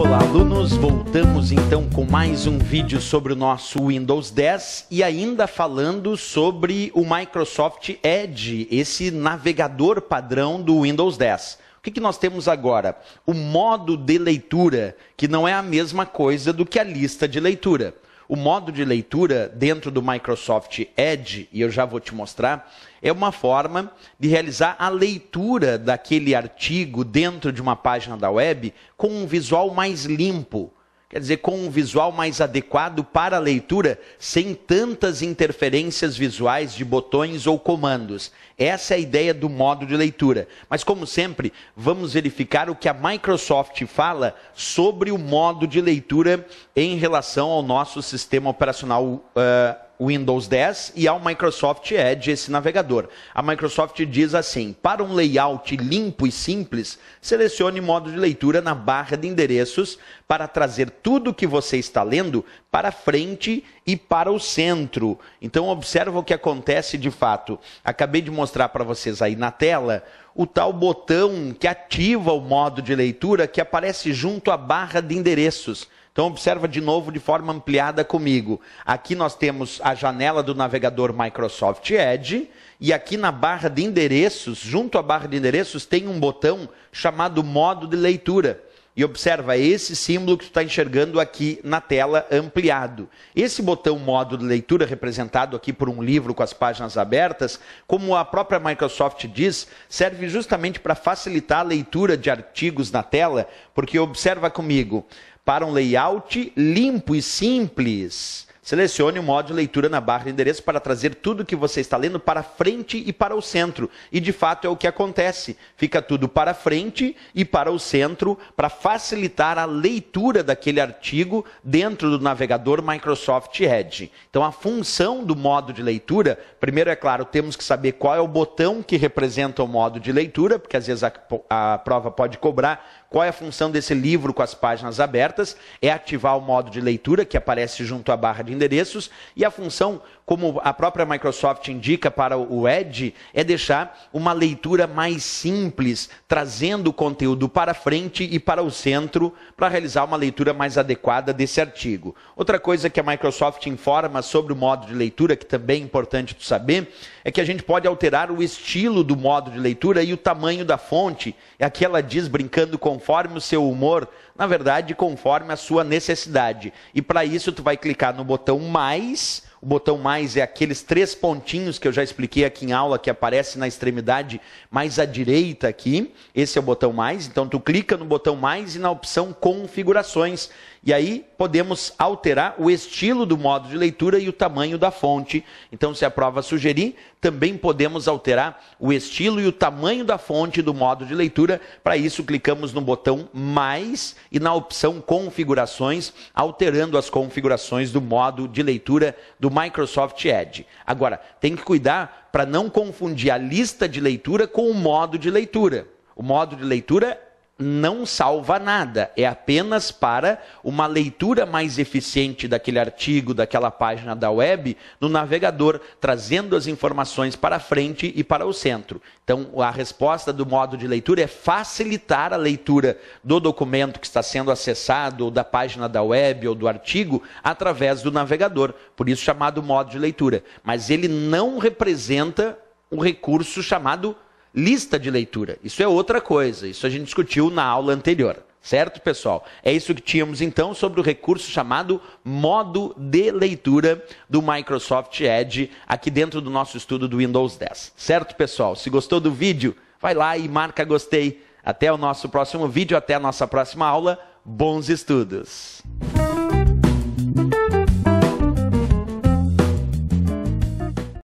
Olá, alunos! Voltamos então com mais um vídeo sobre o nosso Windows 10 e ainda falando sobre o Microsoft Edge, esse navegador padrão do Windows 10. O que, que nós temos agora? O modo de leitura, que não é a mesma coisa do que a lista de leitura. O modo de leitura dentro do Microsoft Edge, e eu já vou te mostrar, é uma forma de realizar a leitura daquele artigo dentro de uma página da web com um visual mais limpo quer dizer, com um visual mais adequado para a leitura, sem tantas interferências visuais de botões ou comandos. Essa é a ideia do modo de leitura. Mas, como sempre, vamos verificar o que a Microsoft fala sobre o modo de leitura em relação ao nosso sistema operacional. Uh, Windows 10 e ao Microsoft Edge, esse navegador. A Microsoft diz assim: para um layout limpo e simples, selecione modo de leitura na barra de endereços para trazer tudo o que você está lendo para frente e para o centro. Então, observa o que acontece de fato. Acabei de mostrar para vocês aí na tela o tal botão que ativa o modo de leitura que aparece junto à barra de endereços. Então observa de novo de forma ampliada comigo. Aqui nós temos a janela do navegador Microsoft Edge e aqui na barra de endereços, junto à barra de endereços, tem um botão chamado modo de leitura. E observa esse símbolo que tu está enxergando aqui na tela ampliado. Esse botão modo de leitura, representado aqui por um livro com as páginas abertas, como a própria Microsoft diz, serve justamente para facilitar a leitura de artigos na tela, porque observa comigo, para um layout limpo e simples Selecione o modo de leitura na barra de endereço para trazer tudo que você está lendo para frente e para o centro. E de fato é o que acontece. Fica tudo para frente e para o centro para facilitar a leitura daquele artigo dentro do navegador Microsoft Edge. Então a função do modo de leitura, primeiro é claro, temos que saber qual é o botão que representa o modo de leitura, porque às vezes a, a prova pode cobrar qual é a função desse livro com as páginas abertas? É ativar o modo de leitura que aparece junto à barra de endereços e a função, como a própria Microsoft indica para o Edge, é deixar uma leitura mais simples, trazendo o conteúdo para frente e para o centro para realizar uma leitura mais adequada desse artigo. Outra coisa que a Microsoft informa sobre o modo de leitura, que também é importante tu saber, é que a gente pode alterar o estilo do modo de leitura e o tamanho da fonte. É aqui ela diz, brincando com conforme o seu humor, na verdade, conforme a sua necessidade. E para isso, tu vai clicar no botão mais o botão mais é aqueles três pontinhos que eu já expliquei aqui em aula, que aparece na extremidade mais à direita aqui. Esse é o botão mais. Então, tu clica no botão mais e na opção configurações. E aí, podemos alterar o estilo do modo de leitura e o tamanho da fonte. Então, se a prova sugerir, também podemos alterar o estilo e o tamanho da fonte do modo de leitura. Para isso, clicamos no botão mais e na opção configurações, alterando as configurações do modo de leitura do do Microsoft Edge. Agora, tem que cuidar para não confundir a lista de leitura com o modo de leitura. O modo de leitura não salva nada, é apenas para uma leitura mais eficiente daquele artigo, daquela página da web no navegador, trazendo as informações para frente e para o centro. Então, a resposta do modo de leitura é facilitar a leitura do documento que está sendo acessado, ou da página da web, ou do artigo, através do navegador, por isso chamado modo de leitura. Mas ele não representa o um recurso chamado Lista de leitura, isso é outra coisa, isso a gente discutiu na aula anterior, certo, pessoal? É isso que tínhamos então sobre o recurso chamado modo de leitura do Microsoft Edge aqui dentro do nosso estudo do Windows 10, certo, pessoal? Se gostou do vídeo, vai lá e marca gostei. Até o nosso próximo vídeo, até a nossa próxima aula. Bons estudos!